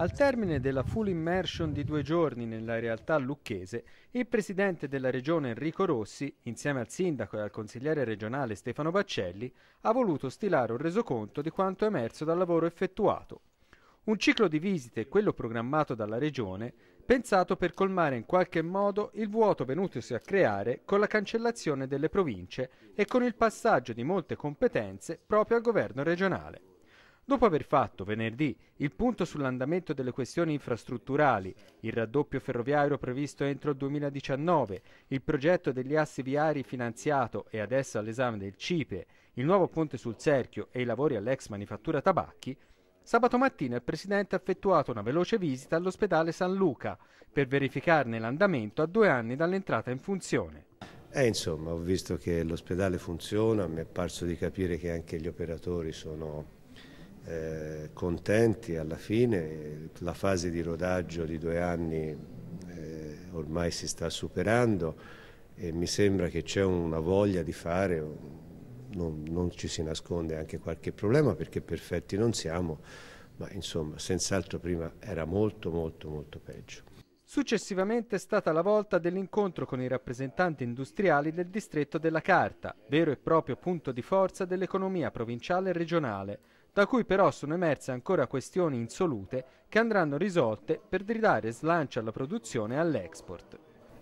Al termine della full immersion di due giorni nella realtà lucchese, il presidente della regione Enrico Rossi, insieme al sindaco e al consigliere regionale Stefano Baccelli, ha voluto stilare un resoconto di quanto emerso dal lavoro effettuato. Un ciclo di visite, quello programmato dalla regione, pensato per colmare in qualche modo il vuoto venutosi a creare con la cancellazione delle province e con il passaggio di molte competenze proprio al governo regionale. Dopo aver fatto venerdì il punto sull'andamento delle questioni infrastrutturali, il raddoppio ferroviario previsto entro il 2019, il progetto degli assi viari finanziato e adesso all'esame del CIPE, il nuovo ponte sul Cerchio e i lavori all'ex manifattura Tabacchi, sabato mattina il Presidente ha effettuato una veloce visita all'ospedale San Luca per verificarne l'andamento a due anni dall'entrata in funzione. Eh, insomma, ho visto che l'ospedale funziona, mi è parso di capire che anche gli operatori sono eh, contenti alla fine, la fase di rodaggio di due anni eh, ormai si sta superando e mi sembra che c'è una voglia di fare, non, non ci si nasconde anche qualche problema perché perfetti non siamo, ma insomma senz'altro prima era molto molto molto peggio. Successivamente è stata la volta dell'incontro con i rappresentanti industriali del distretto della Carta, vero e proprio punto di forza dell'economia provinciale e regionale, da cui però sono emerse ancora questioni insolute che andranno risolte per ridare slancio alla produzione e all'export.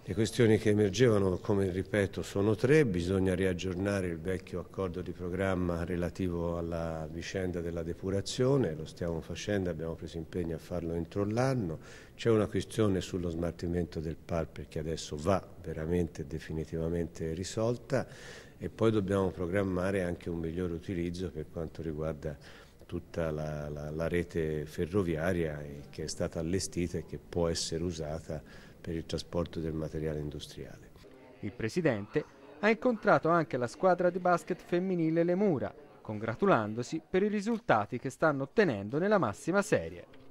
Le questioni che emergevano, come ripeto, sono tre. Bisogna riaggiornare il vecchio accordo di programma relativo alla vicenda della depurazione, lo stiamo facendo, abbiamo preso impegno a farlo entro l'anno. C'è una questione sullo smaltimento del PALPER perché adesso va veramente definitivamente risolta e poi dobbiamo programmare anche un migliore utilizzo per quanto riguarda tutta la, la, la rete ferroviaria eh, che è stata allestita e che può essere usata per il trasporto del materiale industriale. Il presidente ha incontrato anche la squadra di basket femminile Lemura, congratulandosi per i risultati che stanno ottenendo nella massima serie.